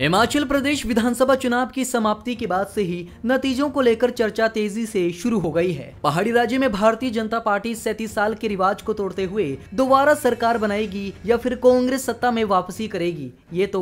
हिमाचल प्रदेश विधानसभा चुनाव की समाप्ति के बाद से ही नतीजों को लेकर चर्चा तेजी से शुरू हो गई है पहाड़ी राज्य में भारतीय जनता पार्टी सैतीस साल के रिवाज को तोड़ते हुए दोबारा सरकार बनाएगी या फिर कांग्रेस सत्ता में वापसी करेगी ये तो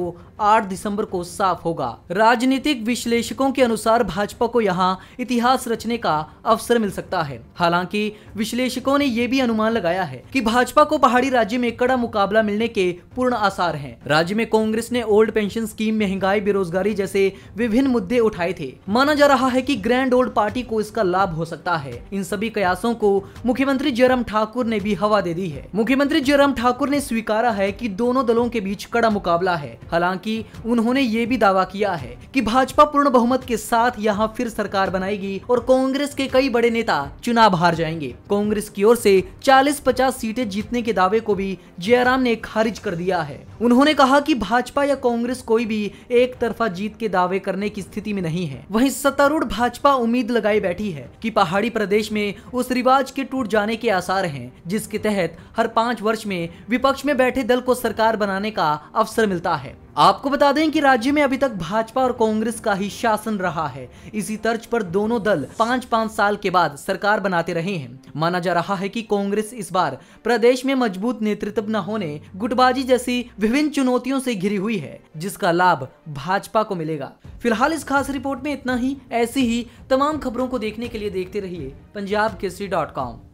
8 दिसंबर को साफ होगा राजनीतिक विश्लेषकों के अनुसार भाजपा को यहाँ इतिहास रचने का अवसर मिल सकता है हालांकि विश्लेषकों ने ये भी अनुमान लगाया है की भाजपा को पहाड़ी राज्य में कड़ा मुकाबला मिलने के पूर्ण आसार है राज्य में कांग्रेस ने ओल्ड पेंशन स्कीम में महंगाई बेरोजगारी जैसे विभिन्न मुद्दे उठाए थे माना जा रहा है की ग्रैंड ओल्ड पार्टी को इसका लाभ हो सकता है इन सभी कयासों को मुख्यमंत्री जयराम ठाकुर ने भी हवा दे दी है मुख्यमंत्री जयराम ठाकुर ने स्वीकारा है की दोनों दलों के बीच कड़ा मुकाबला है हालांकि उन्होंने ये भी दावा किया है कि भाजपा पूर्ण बहुमत के साथ यहाँ फिर सरकार बनाएगी और कांग्रेस के कई बड़े नेता चुनाव हार जाएंगे कांग्रेस की ओर से 40-50 सीटें जीतने के दावे को भी जयराम ने खारिज कर दिया है उन्होंने कहा कि भाजपा या कांग्रेस कोई भी एक तरफा जीत के दावे करने की स्थिति में नहीं है वही सत्तारूढ़ भाजपा उम्मीद लगाई बैठी है की पहाड़ी प्रदेश में उस रिवाज के टूट जाने के आसार है जिसके तहत हर पांच वर्ष में विपक्ष में बैठे दल को सरकार बनाने का अवसर मिलता है आपको बता दें कि राज्य में अभी तक भाजपा और कांग्रेस का ही शासन रहा है इसी तर्ज पर दोनों दल पांच पांच साल के बाद सरकार बनाते रहे हैं माना जा रहा है कि कांग्रेस इस बार प्रदेश में मजबूत नेतृत्व न होने गुटबाजी जैसी विभिन्न चुनौतियों से घिरी हुई है जिसका लाभ भाजपा को मिलेगा फिलहाल इस खास रिपोर्ट में इतना ही ऐसी ही तमाम खबरों को देखने के लिए देखते रहिए पंजाब केसरी डॉट कॉम